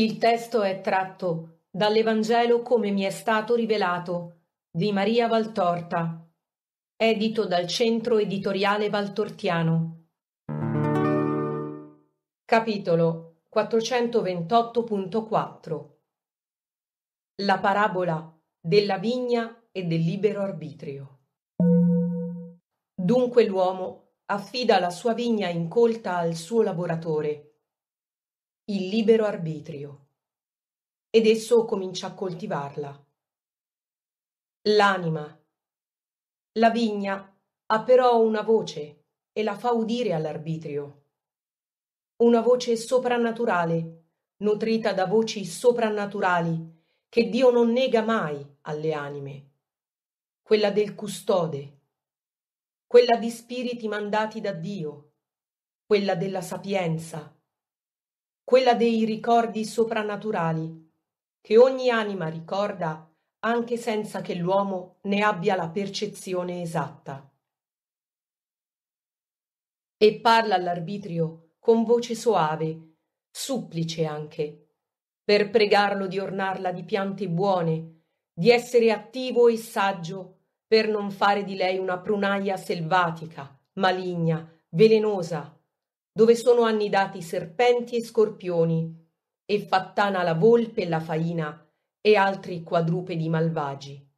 Il testo è tratto dall'Evangelo come mi è stato rivelato di Maria Valtorta, edito dal Centro Editoriale Valtortiano. Capitolo 428.4 La parabola della vigna e del libero arbitrio. Dunque l'uomo affida la sua vigna incolta al suo lavoratore il libero arbitrio ed esso comincia a coltivarla. L'anima. La vigna ha però una voce e la fa udire all'arbitrio. Una voce soprannaturale, nutrita da voci soprannaturali che Dio non nega mai alle anime. Quella del custode, quella di spiriti mandati da Dio, quella della sapienza quella dei ricordi soprannaturali, che ogni anima ricorda anche senza che l'uomo ne abbia la percezione esatta. E parla all'arbitrio con voce soave, supplice anche, per pregarlo di ornarla di piante buone, di essere attivo e saggio, per non fare di lei una prunaia selvatica, maligna, velenosa, dove sono annidati serpenti e scorpioni, e fattana la volpe e la faina, e altri quadrupedi malvagi.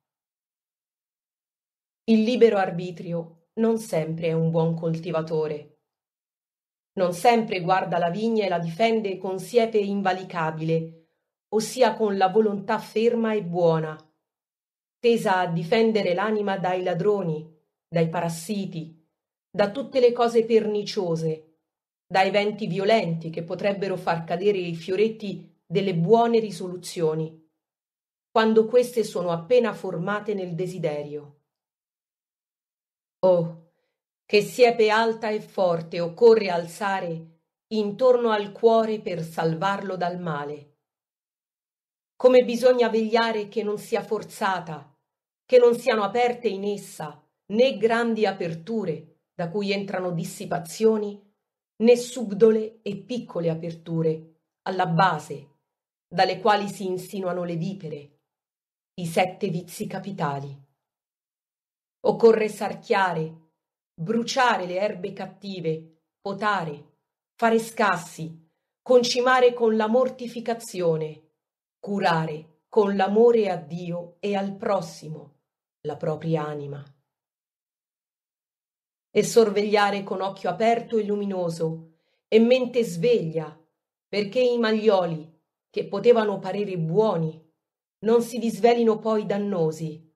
Il libero arbitrio non sempre è un buon coltivatore. Non sempre guarda la vigna e la difende con siepe invalicabile, ossia con la volontà ferma e buona, tesa a difendere l'anima dai ladroni, dai parassiti, da tutte le cose perniciose, da eventi violenti che potrebbero far cadere i fioretti delle buone risoluzioni, quando queste sono appena formate nel desiderio. Oh, che siepe alta e forte occorre alzare intorno al cuore per salvarlo dal male. Come bisogna vegliare che non sia forzata, che non siano aperte in essa né grandi aperture da cui entrano dissipazioni né subdole e piccole aperture alla base, dalle quali si insinuano le vipere, i sette vizi capitali. Occorre sarchiare, bruciare le erbe cattive, potare, fare scassi, concimare con la mortificazione, curare con l'amore a Dio e al prossimo, la propria anima e sorvegliare con occhio aperto e luminoso e mente sveglia, perché i maglioli, che potevano parere buoni, non si disvelino poi dannosi,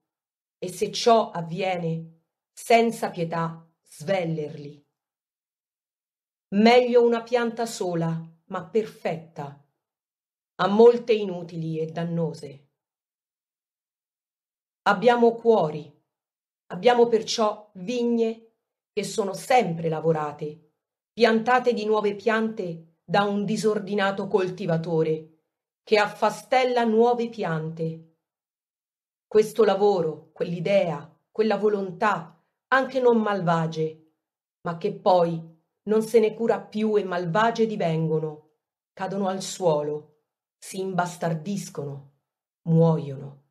e se ciò avviene, senza pietà svellerli. Meglio una pianta sola, ma perfetta, a molte inutili e dannose. Abbiamo cuori, abbiamo perciò vigne che sono sempre lavorate, piantate di nuove piante da un disordinato coltivatore che affastella nuove piante. Questo lavoro, quell'idea, quella volontà, anche non malvagie, ma che poi non se ne cura più e malvagie divengono, cadono al suolo, si imbastardiscono, muoiono.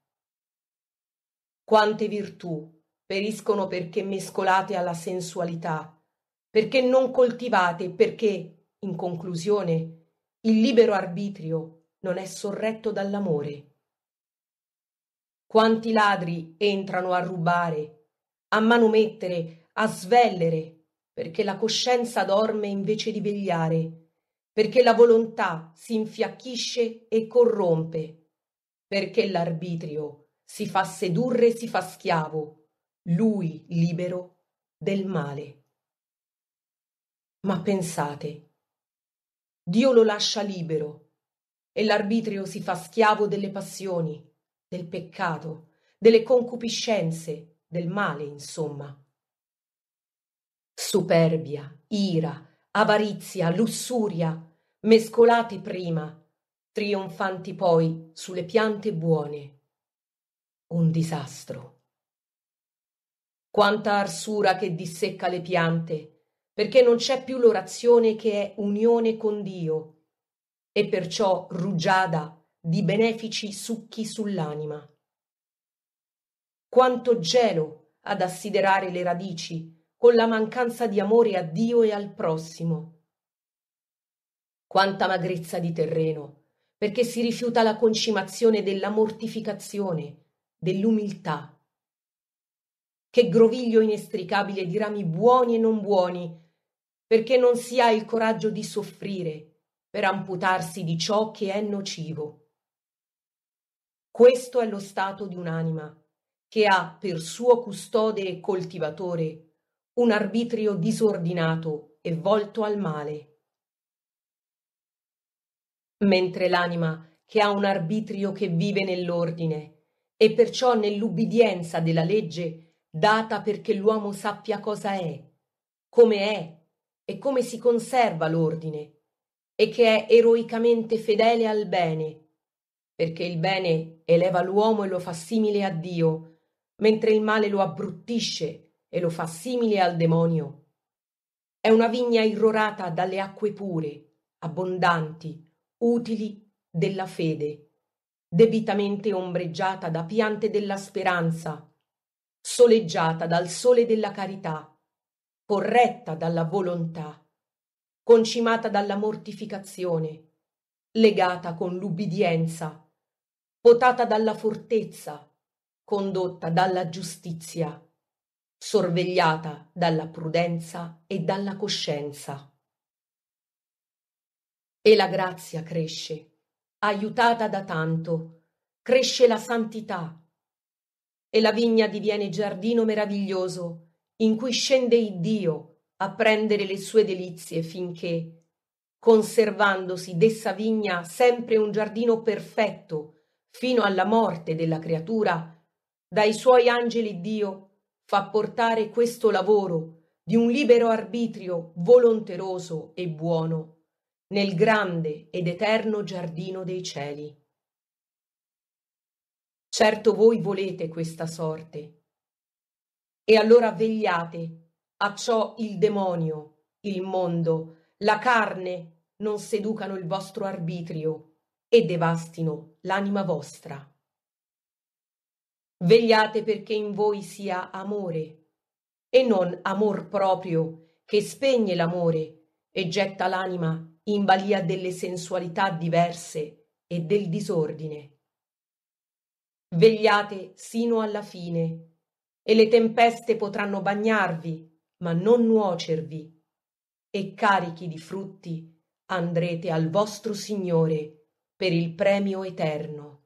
Quante virtù, periscono perché mescolate alla sensualità, perché non coltivate, perché, in conclusione, il libero arbitrio non è sorretto dall'amore. Quanti ladri entrano a rubare, a manomettere, a svellere, perché la coscienza dorme invece di vegliare, perché la volontà si infiacchisce e corrompe, perché l'arbitrio si fa sedurre e si fa schiavo, lui libero del male. Ma pensate, Dio lo lascia libero e l'arbitrio si fa schiavo delle passioni, del peccato, delle concupiscenze, del male, insomma. Superbia, ira, avarizia, lussuria, mescolate prima, trionfanti poi sulle piante buone. Un disastro quanta arsura che dissecca le piante, perché non c'è più l'orazione che è unione con Dio, e perciò rugiada di benefici succhi sull'anima. Quanto gelo ad assiderare le radici con la mancanza di amore a Dio e al prossimo. Quanta magrezza di terreno, perché si rifiuta la concimazione della mortificazione, dell'umiltà che groviglio inestricabile di rami buoni e non buoni, perché non si ha il coraggio di soffrire per amputarsi di ciò che è nocivo. Questo è lo stato di un'anima che ha per suo custode e coltivatore un arbitrio disordinato e volto al male. Mentre l'anima che ha un arbitrio che vive nell'ordine e perciò nell'ubbidienza della legge data perché l'uomo sappia cosa è, come è e come si conserva l'ordine, e che è eroicamente fedele al bene, perché il bene eleva l'uomo e lo fa simile a Dio, mentre il male lo abbruttisce e lo fa simile al demonio. È una vigna irrorata dalle acque pure, abbondanti, utili della fede, debitamente ombreggiata da piante della speranza, soleggiata dal sole della carità, corretta dalla volontà, concimata dalla mortificazione, legata con l'ubbidienza, potata dalla fortezza, condotta dalla giustizia, sorvegliata dalla prudenza e dalla coscienza. E la grazia cresce, aiutata da tanto, cresce la santità, e la vigna diviene giardino meraviglioso in cui scende iddio a prendere le sue delizie finché conservandosi d'essa vigna sempre un giardino perfetto fino alla morte della creatura dai suoi angeli dio fa portare questo lavoro di un libero arbitrio volonteroso e buono nel grande ed eterno giardino dei cieli Certo voi volete questa sorte. E allora vegliate, a ciò il demonio, il mondo, la carne non seducano il vostro arbitrio e devastino l'anima vostra. Vegliate perché in voi sia amore e non amor proprio che spegne l'amore e getta l'anima in balia delle sensualità diverse e del disordine. Vegliate sino alla fine, e le tempeste potranno bagnarvi, ma non nuocervi, e carichi di frutti andrete al vostro Signore per il premio eterno.